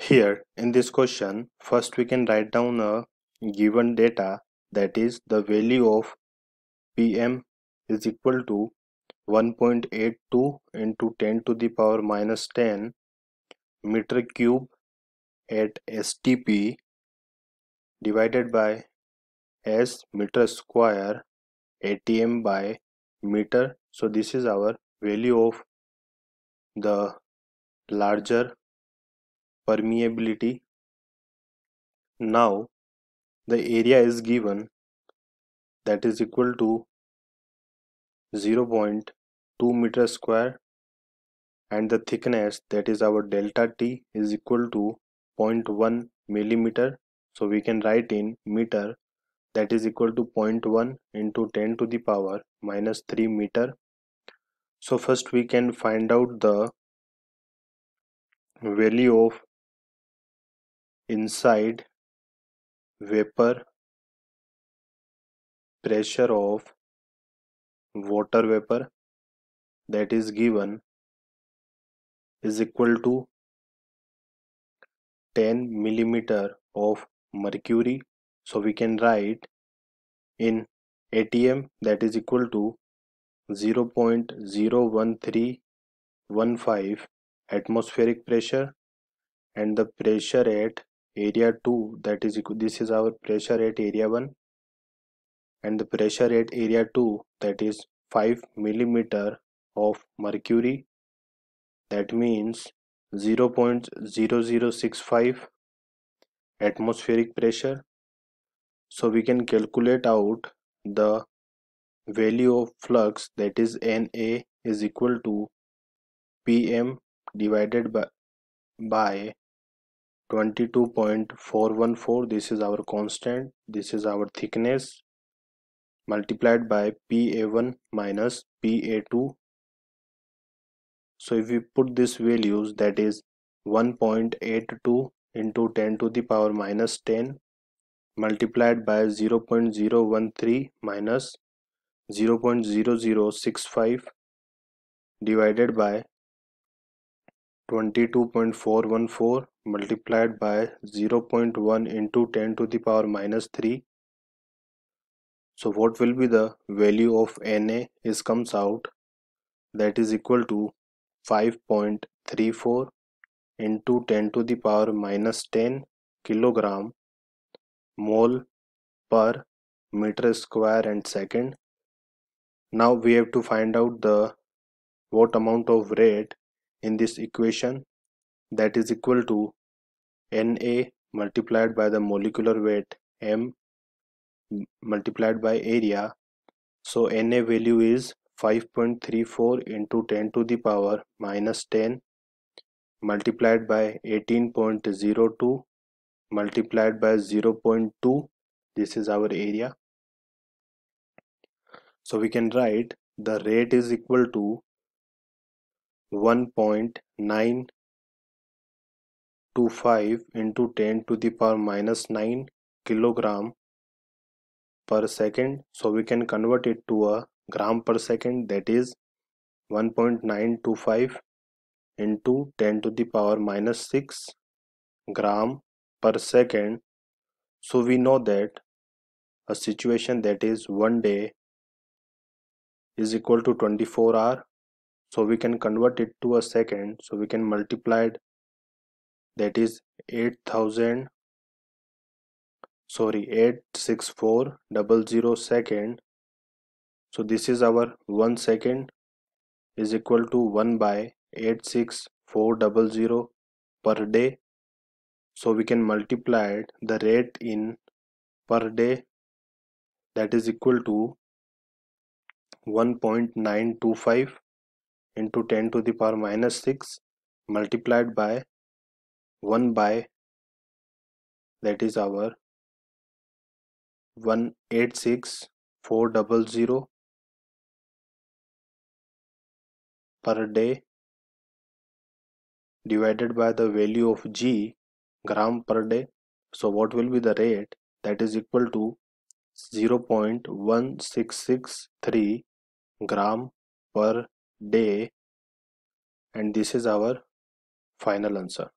Here in this question, first we can write down a given data that is the value of PM is equal to 1.82 into 10 to the power minus 10 meter cube at STP divided by S meter square ATM by meter. So this is our value of the larger permeability. Now the area is given that is equal to 0.2 meter square and the thickness that is our delta t is equal to 0.1 millimeter so we can write in meter that is equal to 0.1 into 10 to the power minus 3 meter so first we can find out the value of inside vapor pressure of water vapor that is given is equal to 10 millimeter of mercury so we can write in atm that is equal to 0.01315 atmospheric pressure and the pressure at area 2 that is this is our pressure at area 1 and the pressure at area 2 that is 5 millimeter of mercury that means 0 0.0065 atmospheric pressure so we can calculate out the value of flux that is na is equal to pm divided by by 22.414 this is our constant this is our thickness multiplied by pa1 minus pa2 so if we put these values that is 1.82 into 10 to the power minus 10 multiplied by 0.013 minus 0.0065 divided by 22.414 multiplied by 0.1 into 10 to the power minus 3 so what will be the value of na is comes out that is equal to 5.34 into 10 to the power minus 10 kilogram mole per meter square and second now we have to find out the what amount of rate in this equation that is equal to Na multiplied by the molecular weight m multiplied by area so Na value is 5.34 into 10 to the power minus 10 multiplied by 18.02 multiplied by 0.2 this is our area so we can write the rate is equal to 1.9 to into ten to the power minus nine kilogram per second so we can convert it to a gram per second that is 1.925 into 10 to the power minus 6 gram per second so we know that a situation that is one day is equal to 24 hour so we can convert it to a second so we can multiply it that is 8000 sorry 86400 second so this is our 1 second is equal to 1 by 86400 per day so we can multiply it the rate in per day that is equal to 1.925 into 10 to the power minus 6 multiplied by one by that is our one eight six four double zero per day divided by the value of g gram per day so what will be the rate that is equal to 0.1663 gram per day and this is our final answer